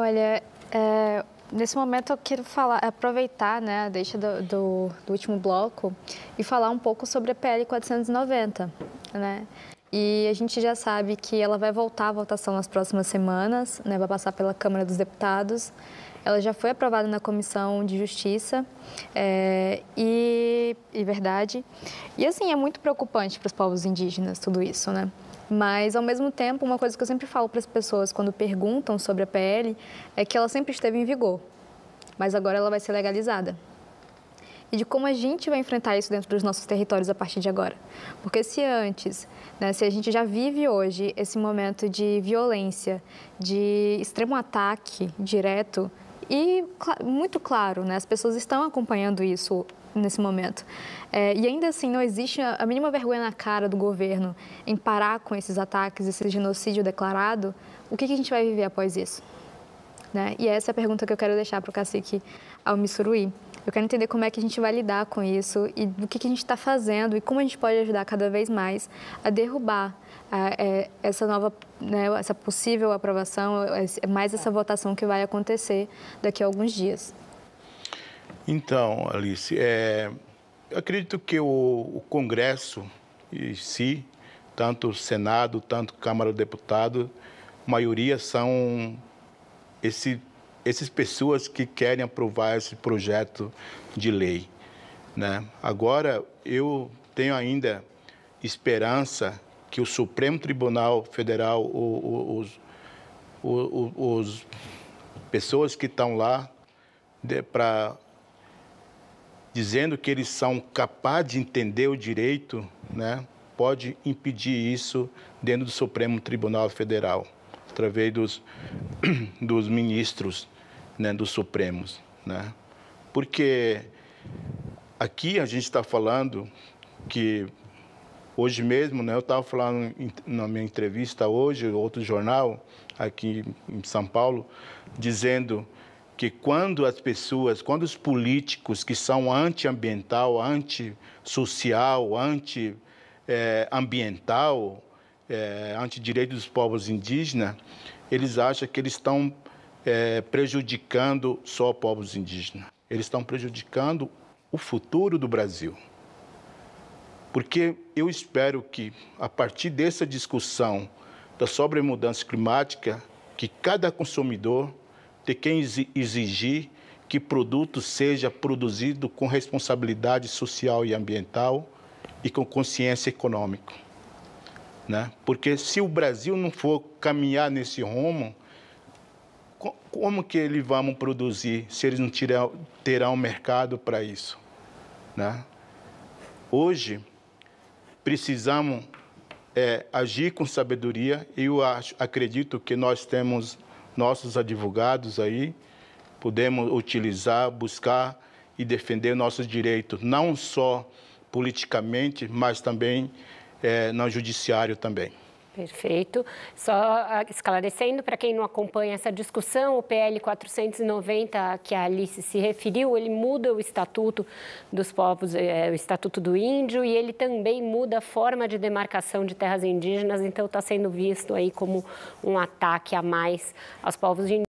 Olha, é, nesse momento eu quero falar, aproveitar né, a deixa do, do, do, último bloco e falar um pouco sobre a PL 490. Né? E a gente já sabe que ela vai voltar à votação nas próximas semanas, né, vai passar pela Câmara dos Deputados. Ela já foi aprovada na Comissão de Justiça é, e, e Verdade. E assim, é muito preocupante para os povos indígenas tudo isso, né? Mas, ao mesmo tempo, uma coisa que eu sempre falo para as pessoas quando perguntam sobre a PL é que ela sempre esteve em vigor, mas agora ela vai ser legalizada. E de como a gente vai enfrentar isso dentro dos nossos territórios a partir de agora. Porque se antes, né, se a gente já vive hoje esse momento de violência, de extremo ataque direto e muito claro, né, as pessoas estão acompanhando isso nesse momento. É, e ainda assim, não existe a mínima vergonha na cara do governo em parar com esses ataques, esse genocídio declarado. O que, que a gente vai viver após isso? Né? E é essa é a pergunta que eu quero deixar para o cacique Almissuruí. Eu quero entender como é que a gente vai lidar com isso e o que, que a gente está fazendo e como a gente pode ajudar cada vez mais a derrubar a, é, essa nova, né, essa possível aprovação, mais essa votação que vai acontecer daqui a alguns dias. Então, Alice, é, eu acredito que o, o Congresso em si, tanto o Senado, tanto a Câmara dos Deputados, maioria são esse, essas pessoas que querem aprovar esse projeto de lei. Né? Agora, eu tenho ainda esperança que o Supremo Tribunal Federal, o, os, os pessoas que estão lá para dizendo que eles são capazes de entender o direito, né, pode impedir isso dentro do Supremo Tribunal Federal através dos, dos ministros né, dos Supremos. Né? Porque aqui a gente está falando que hoje mesmo, né, eu estava falando na minha entrevista hoje, outro jornal aqui em São Paulo, dizendo que quando as pessoas, quando os políticos que são antiambiental, antissocial, antiambiental, eh, ambiental é, antidireito dos povos indígenas, eles acham que eles estão é, prejudicando só povos indígenas. Eles estão prejudicando o futuro do Brasil. Porque eu espero que, a partir dessa discussão da sobre mudança climática, que cada consumidor tem quem exigir que produto seja produzido com responsabilidade social e ambiental e com consciência econômica. Né? Porque se o Brasil não for caminhar nesse rumo, como que eles vão produzir se eles não tiver, terão um mercado para isso? Né? Hoje, precisamos é, agir com sabedoria e eu acho, acredito que nós temos nossos advogados aí, podemos utilizar, buscar e defender nossos direitos, não só politicamente, mas também é, no judiciário também. Perfeito. Só ah, esclarecendo, para quem não acompanha essa discussão, o PL 490 a que a Alice se referiu, ele muda o Estatuto dos Povos, é, o Estatuto do Índio, e ele também muda a forma de demarcação de terras indígenas, então está sendo visto aí como um ataque a mais aos povos indígenas.